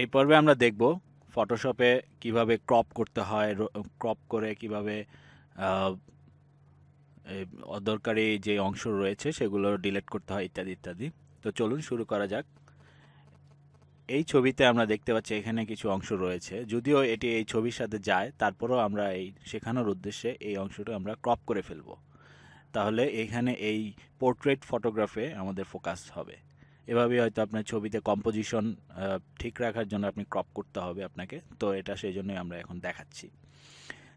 এই পর্বে আমরা দেখব ফটোশপে কিভাবে ক্রপ করতে হয় ক্রপ করে কিভাবে অদরকারি যে অংশ রয়েছে সেগুলো ডিলেট করতে হয় ইত্যাদি ইত্যাদি তো চলুন শুরু করা যাক এই ছবিতে আমরা দেখতে পাচ্ছি এখানে কিছু অংশ রয়েছে যদিও এটি এই ছবির সাথে যায় তারপরও আমরা এই শেখানোর উদ্দেশ্যে এই অংশটা আমরা ক্রপ করে ফেলব তাহলে এখানে এই পোর্ট্রেট ফটোগ্রাফে আমাদের ফোকাস হবে এভাবেই হয়তো আপনার ছবিতে কম্পোজিশন ঠিক রাখার জন্য আপনি ক্রপ করতে হবে আপনাকে তো এটা সেই জন্যই আমরা এখন দেখাচ্ছি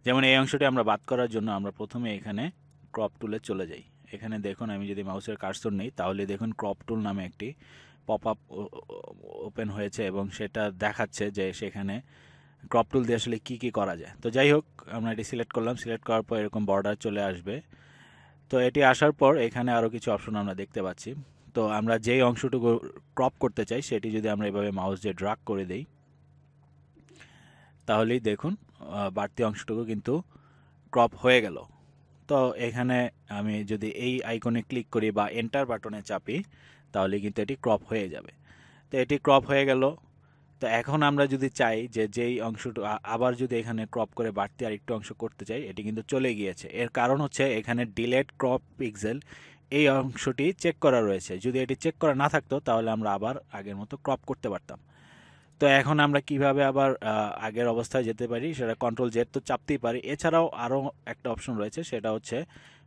যেমন এই অংশটি আমরা বাদ করার জন্য আমরা প্রথমে এখানে ক্রপ টুলে চলে যাই এখানে দেখুন আমি যদি মাউসের কার্সর নেই তাহলে দেখুন ক্রপ টুল নামে একটি পপ আপ ওপেন হয়েছে এবং সেটা দেখাচ্ছে যে সেখানে ক্রপ টুল দিয়ে আসলে কী কী করা যায় তো যাই হোক আমরা এটি সিলেক্ট করলাম সিলেক্ট করার পর এরকম বর্ডার চলে আসবে তো এটি আসার পর এখানে আরও কিছু অপশন আমরা দেখতে পাচ্ছি তো আমরা যেই অংশটুকু ক্রপ করতে চাই সেটি যদি আমরা এভাবে মাউস দিয়ে ড্রাগ করে দেই তাহলেই দেখুন বাড়তি অংশটুকু কিন্তু ক্রপ হয়ে গেল তো এখানে আমি যদি এই আইকনে ক্লিক করি বা এন্টার বাটনে চাপি তাহলে কিন্তু এটি ক্রপ হয়ে যাবে তো এটি ক্রপ হয়ে গেল তো এখন আমরা যদি চাই যে যেই অংশটু আবার যদি এখানে ক্রপ করে বাড়তি আরেকটু অংশ করতে চাই এটি কিন্তু চলে গিয়েছে এর কারণ হচ্ছে এখানে ডিলেট ক্রপ পিক্সেল এই অংশটি চেক করা রয়েছে যদি এটি চেক করা না থাকতো তাহলে আমরা আবার আগের মতো ক্রপ করতে পারতাম তো এখন আমরা কিভাবে আবার আগের অবস্থায় যেতে পারি সেটা কন্ট্রোল জেড তো চাপতেই পারি এছাড়াও আরও একটা অপশন রয়েছে সেটা হচ্ছে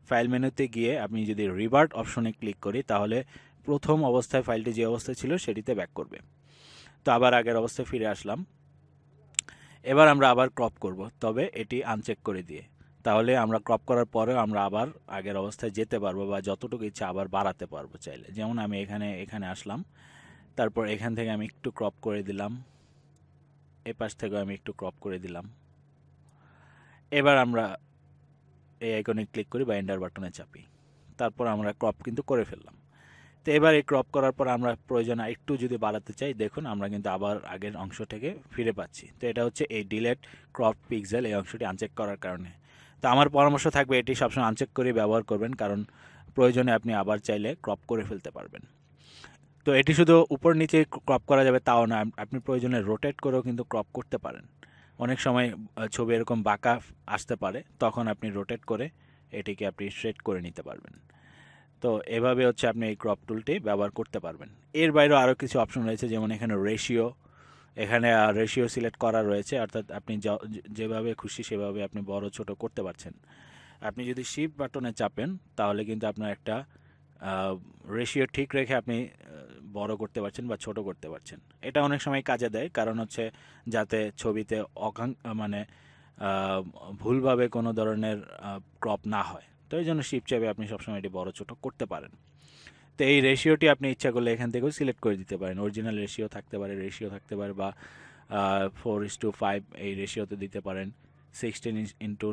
ফাইল মেনুতে গিয়ে আমি যদি রিভার্ট অপশনে ক্লিক করি তাহলে প্রথম অবস্থায় ফাইলটি যে অবস্থায় ছিল সেটিতে ব্যাক করবে তো আবার আগের অবস্থায় ফিরে আসলাম এবার আমরা আবার ক্রপ করব তবে এটি আনচেক করে দিয়ে তাহলে আমরা ক্রপ করার পরেও আমরা আবার আগের অবস্থায় যেতে পারবো বা যতটুকু ইচ্ছা আবার বাড়াতে পারবো চাইলে যেমন আমি এখানে এখানে আসলাম তারপর এখান থেকে আমি একটু ক্রপ করে দিলাম এ পাশ থেকেও আমি একটু ক্রপ করে দিলাম এবার আমরা এই আইকনে ক্লিক করি বা এন্ডার বাটনে চাপি তারপর আমরা ক্রপ কিন্তু করে ফেললাম তো এবার এই ক্রপ করার পর আমরা প্রয়োজন একটু যদি বাড়াতে চাই দেখুন আমরা কিন্তু আবার আগের অংশ থেকে ফিরে পাচ্ছি তো এটা হচ্ছে এই ডিলেট ক্রপ পিক্সেল এই অংশটি আনচেক করার কারণে তো আমার পরামর্শ থাকবে এটি সবসময় আনচেক করে ব্যবহার করবেন কারণ প্রয়োজনে আপনি আবার চাইলে ক্রপ করে ফেলতে পারবেন তো এটি শুধু উপর নিচে ক্রপ করা যাবে তাও না আপনি প্রয়োজনে রোটেট করেও কিন্তু ক্রপ করতে পারেন অনেক সময় ছবি এরকম বাঁকা আসতে পারে তখন আপনি রোটেট করে এটিকে আপনি স্ট্রেট করে নিতে পারবেন তো এভাবে হচ্ছে আপনি এই ক্রপ টুলটি ব্যবহার করতে পারবেন এর বাইরেও আরও কিছু অপশন রয়েছে যেমন এখানে রেশিও এখানে রেশিও সিলেক্ট করা রয়েছে অর্থাৎ আপনি যেভাবে খুশি সেভাবে আপনি বড় ছোট করতে পারছেন আপনি যদি শিফট বাটনে চাপেন তাহলে কিন্তু আপনার একটা রেশিও ঠিক রেখে আপনি বড় করতে পারছেন বা ছোট করতে পারছেন এটা অনেক সময় কাজে দেয় কারণ হচ্ছে যাতে ছবিতে অকাং মানে ভুলভাবে কোনো ধরনের ক্রপ না হয় তো এই জন্য শিপ চাপে আপনি সবসময় এটি বড় ছোট করতে পারেন তো এই রেশিওটি আপনি ইচ্ছা করলে এখান থেকেও সিলেক্ট করে দিতে পারেন অরিজিনাল রেশিও থাকতে পারে রেশিও থাকতে পারে বা ফোর ইস টু ফাইভ এই রেশিওতে দিতে পারেন sixteen into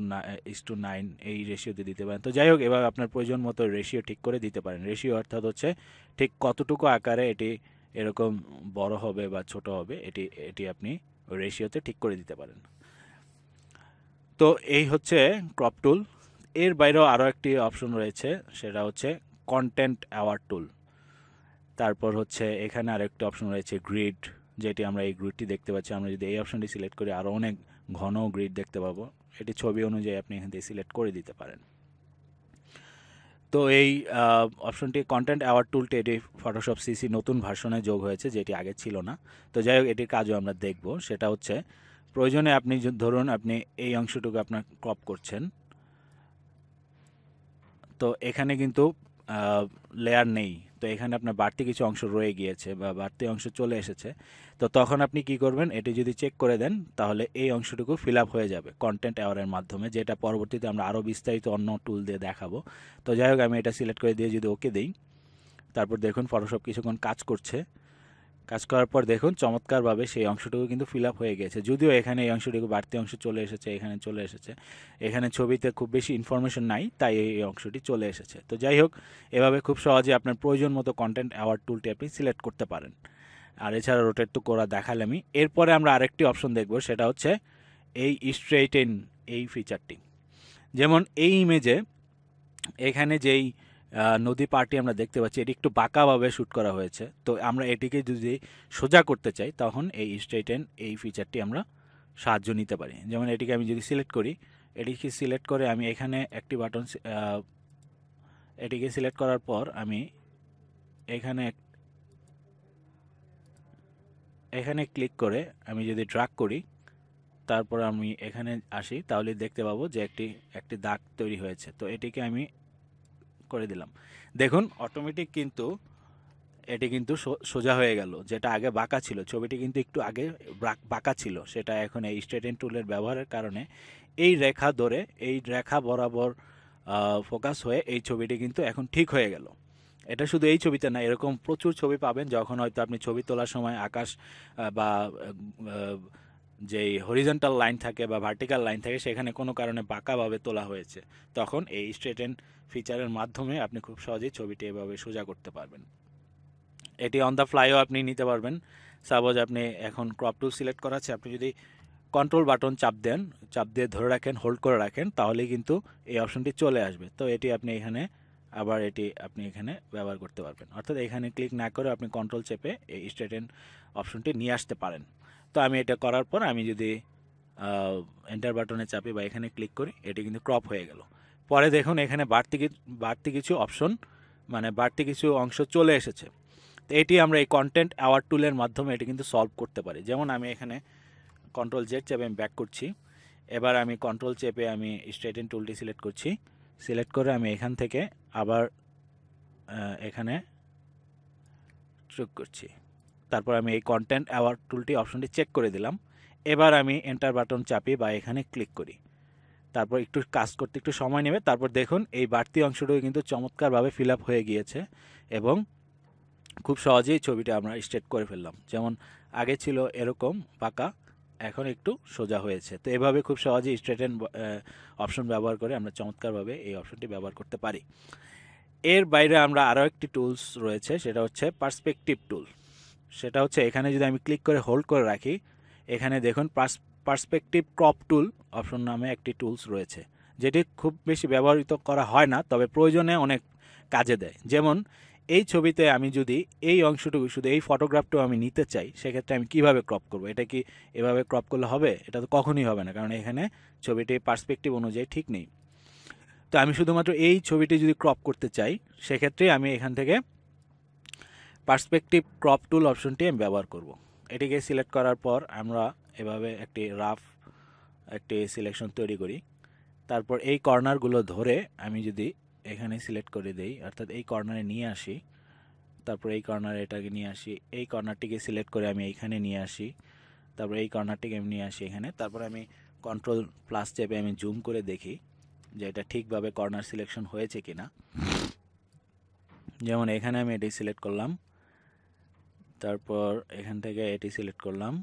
is to nine এই রেশিওতে দিতে পারেন তো যাই হোক এবার আপনার প্রয়োজন মতো রেশিও ঠিক করে দিতে পারেন রেশিও অর্থাৎ হচ্ছে ঠিক কতটুকু আকারে এটি এরকম বড় হবে বা ছোট হবে এটি এটি আপনি রেশিওতে ঠিক করে দিতে পারেন তো এই হচ্ছে ক্রপ টুল এর বাইরেও আরও একটি অপশন রয়েছে সেটা হচ্ছে কন্টেন্ট অ্যাওয়ার্ড টুল তারপর হচ্ছে এখানে আরেকটি অপশন রয়েছে গ্রিড যেটি আমরা এই গ্রিডটি দেখতে পাচ্ছি আমরা যদি এই অপশনটি সিলেক্ট করি আরও অনেক ঘন গ্রিড দেখতে পাবো এটি ছবি অনুযায়ী আপনি এখান থেকে সিলেক্ট করে দিতে পারেন তো এই অপশনটি কন্টেন্ট অ্যাওয়ার্ড টুলটি এটি ফটোশপ সিসি নতুন ভার্সনে যোগ হয়েছে যেটি আগে ছিল না তো যাই হোক এটির কাজও আমরা দেখব সেটা হচ্ছে প্রয়োজনে আপনি ধরুন আপনি এই অংশটুকু আপনার ক্রপ করছেন তো এখানে কিন্তু লেয়ার নেই তো এখানে আপনার বাড়তি কিছু অংশ রয়ে গিয়েছে বা বাড়তি অংশ চলে এসেছে তো তখন আপনি কি করবেন এটি যদি চেক করে দেন তাহলে এই অংশটুকু ফিল আপ হয়ে যাবে কন্টেন্ট অ্যাওয়ারের মাধ্যমে যেটা পরবর্তীতে আমরা আরও বিস্তারিত অন্য টুল দিয়ে দেখাবো তো যাই হোক আমি এটা সিলেক্ট করে দিয়ে যদি ওকে দিই তারপর দেখুন ফটোশপ কিছুক্ষণ কাজ করছে কাজ করার পর দেখুন চমৎকারভাবে সেই অংশটুকু কিন্তু ফিল আপ হয়ে গেছে যদিও এখানে এই অংশটুকু বাড়তি অংশ চলে এসেছে এখানে চলে এসেছে এখানে ছবিতে খুব বেশি ইনফরমেশন নাই তাই এই অংশটি চলে এসেছে তো যাই হোক এভাবে খুব সহজে আপনার প্রয়োজন মতো কন্টেন্ট অ্যাওয়ার্ড টুলটি আপনি সিলেক্ট করতে পারেন আর এছাড়া রোটেট তো করা দেখালামই এরপরে আমরা আরেকটি অপশন দেখব সেটা হচ্ছে এই স্ট্রেইটেন এই ফিচারটি যেমন এই ইমেজে এখানে যেই নদী পার্টি আমরা দেখতে পাচ্ছি এটি একটু বাঁকাভাবে শ্যুট করা হয়েছে তো আমরা এটিকে যদি সোজা করতে চাই তখন এই স্ট্রেটেন এই ফিচারটি আমরা সাহায্য নিতে পারি যেমন এটিকে আমি যদি সিলেক্ট করি এটিকে সিলেক্ট করে আমি এখানে একটি বাটন এটিকে সিলেক্ট করার পর আমি এখানে এখানে ক্লিক করে আমি যদি ড্রাগ করি তারপর আমি এখানে আসি তাহলে দেখতে পাবো যে একটি একটি দাগ তৈরি হয়েছে তো এটিকে আমি করে দিলাম দেখুন অটোমেটিক কিন্তু এটি কিন্তু সোজা হয়ে গেল যেটা আগে বাঁকা ছিল ছবিটি কিন্তু একটু আগে বাঁকা ছিল সেটা এখন এই স্ট্রেটেন টুলের ব্যবহারের কারণে এই রেখা ধরে এই রেখা বরাবর ফোকাস হয়ে এই ছবিটি কিন্তু এখন ঠিক হয়ে গেল এটা শুধু এই ছবিতে না এরকম প্রচুর ছবি পাবেন যখন হয়তো আপনি ছবি তোলার সময় আকাশ বা যেই হরিজন্টাল লাইন থাকে বা ভার্টিক্যাল লাইন থাকে সেখানে কোনো কারণে বাঁকাভাবে তোলা হয়েছে তখন এই স্ট্রেটেন ফিচারের মাধ্যমে আপনি খুব সহজেই ছবিটি এভাবে সোজা করতে পারবেন এটি অন দ্য ফ্লাইও আপনি নিতে পারবেন সাপোজ আপনি এখন ক্রপ টুল সিলেক্ট করা আছে আপনি যদি কন্ট্রোল বাটন চাপ দেন চাপ দিয়ে ধরে রাখেন হোল্ড করে রাখেন তাহলেই কিন্তু এই অপশনটি চলে আসবে তো এটি আপনি এখানে আবার এটি আপনি এখানে ব্যবহার করতে পারবেন অর্থাৎ এখানে ক্লিক না করে আপনি কন্ট্রোল চেপে এই স্ট্রেটেন অপশনটি নিয়ে আসতে পারেন তো আমি এটা করার পর আমি যদি এন্টার বাটনে চাপি বা এখানে ক্লিক করি এটি কিন্তু ক্রপ হয়ে গেল পরে দেখুন এখানে বাড়তি বাড়তি কিছু অপশন মানে বাড়তি কিছু অংশ চলে এসেছে তো এটি আমরা এই কন্টেন্ট অ্যাওয়ার টুলের মাধ্যমে এটি কিন্তু সলভ করতে পারি যেমন আমি এখানে কন্ট্রোল জেড চেপে আমি ব্যাক করছি এবার আমি কন্ট্রোল চেপে আমি স্ট্রেটেন টুলটি সিলেক্ট করছি সিলেক্ট করে আমি এখান থেকে আবার এখানে চুক করছি তারপর আমি এই কন্টেন্ট অ্যাওয়ার্ড টুলটি অপশনটি চেক করে দিলাম এবার আমি এন্টার বাটন চাপি বা এখানে ক্লিক করি তারপর একটু কাজ করতে একটু সময় নেবে তারপর দেখুন এই বাড়তি অংশটুকু কিন্তু চমৎকারভাবে ফিল আপ হয়ে গিয়েছে এবং খুব সহজেই ছবিটা আমরা স্ট্রেট করে ফেললাম যেমন আগে ছিল এরকম পাকা এখন একটু সোজা হয়েছে তো এভাবে খুব সহজেই স্ট্রেটেন অপশন ব্যবহার করে আমরা চমৎকারভাবে এই অপশনটি ব্যবহার করতে পারি এর বাইরে আমরা আরও একটি টুলস রয়েছে সেটা হচ্ছে পার্সপেকটিভ টুল সেটা হচ্ছে এখানে যদি আমি ক্লিক করে হোল্ড করে রাখি এখানে দেখুন পার্স পার্সপেকটিভ ক্রপ টুল অপশন নামে একটি টুলস রয়েছে যেটি খুব বেশি ব্যবহৃত করা হয় না তবে প্রয়োজনে অনেক কাজে দেয় যেমন এই ছবিতে আমি যদি এই অংশটুকু শুধু এই ফটোগ্রাফটাও আমি নিতে চাই সেক্ষেত্রে আমি কিভাবে ক্রপ করব এটা কি এভাবে ক্রপ করলে হবে এটা তো কখনই হবে না কারণ এখানে ছবিটি পার্সপেক্টিভ অনুযায়ী ঠিক নেই তো আমি শুধুমাত্র এই ছবিটি যদি ক্রপ করতে চাই সেক্ষেত্রে আমি এখান থেকে পার্সপেকটিভ ক্রপ টুল অপশনটি আমি ব্যবহার করব। এটিকে সিলেক্ট করার পর আমরা এভাবে একটি রাফ একটি সিলেকশন তৈরি করি তারপর এই কর্নারগুলো ধরে আমি যদি এখানে সিলেক্ট করে দেই অর্থাৎ এই কর্নারে নিয়ে আসি তারপর এই কর্নারে এটাকে নিয়ে আসি এই কর্নারটিকে সিলেক্ট করে আমি এইখানে নিয়ে আসি তারপর এই কর্নারটিকে আমি নিয়ে আসি এখানে তারপর আমি কন্ট্রোল প্লাস চেপে আমি জুম করে দেখি যে এটা ঠিকভাবে কর্নার সিলেকশন হয়েছে কি না যেমন এখানে আমি এটি সিলেক্ট করলাম তারপর এখান থেকে এটি সিলেক্ট করলাম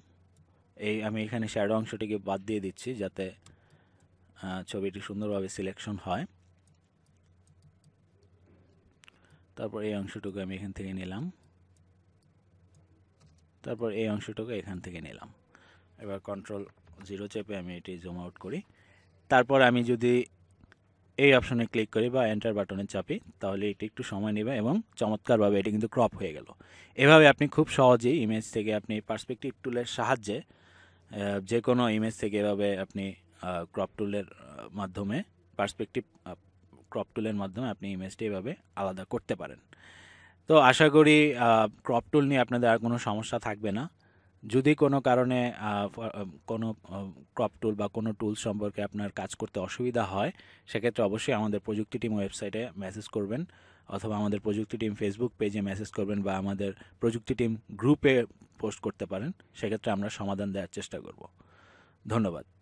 এই আমি এখানে শ্যাডো অংশটিকে বাদ দিয়ে দিচ্ছি যাতে ছবিটি সুন্দরভাবে সিলেকশন হয় তারপর এই অংশটুকু আমি এখান থেকে নিলাম তারপর এই অংশটুকু এখান থেকে নিলাম এবার কন্ট্রোল জিরো চেপে আমি এটি জুম আউট করি তারপর আমি যদি এই অপশনে ক্লিক করি বা এন্টার বাটনে চাপি তাহলে এটি একটু সময় নেবে এবং চমৎকারভাবে এটি কিন্তু ক্রপ হয়ে গেল এভাবে আপনি খুব সহজেই ইমেজ থেকে আপনি পার্সপেক্টিভ টুলের সাহায্যে যে কোনো ইমেজ থেকে এভাবে আপনি ক্রপ টুলের মাধ্যমে পার্সপেক্টিভ ক্রপ টুলের মাধ্যমে আপনি ইমেজটি এভাবে আলাদা করতে পারেন তো আশা করি ক্রপ টুল নিয়ে আপনাদের আর কোনো সমস্যা থাকবে না যদি কোনো কারণে কোনো ক্রপ টুল বা কোনো টুল সম্পর্কে আপনার কাজ করতে অসুবিধা হয় সেক্ষেত্রে অবশ্যই আমাদের প্রযুক্তি টিম ওয়েবসাইটে মেসেজ করবেন অথবা আমাদের প্রযুক্তি টিম ফেসবুক পেজে মেসেজ করবেন বা আমাদের প্রযুক্তি টিম গ্রুপে পোস্ট করতে পারেন সেক্ষেত্রে আমরা সমাধান দেওয়ার চেষ্টা করব ধন্যবাদ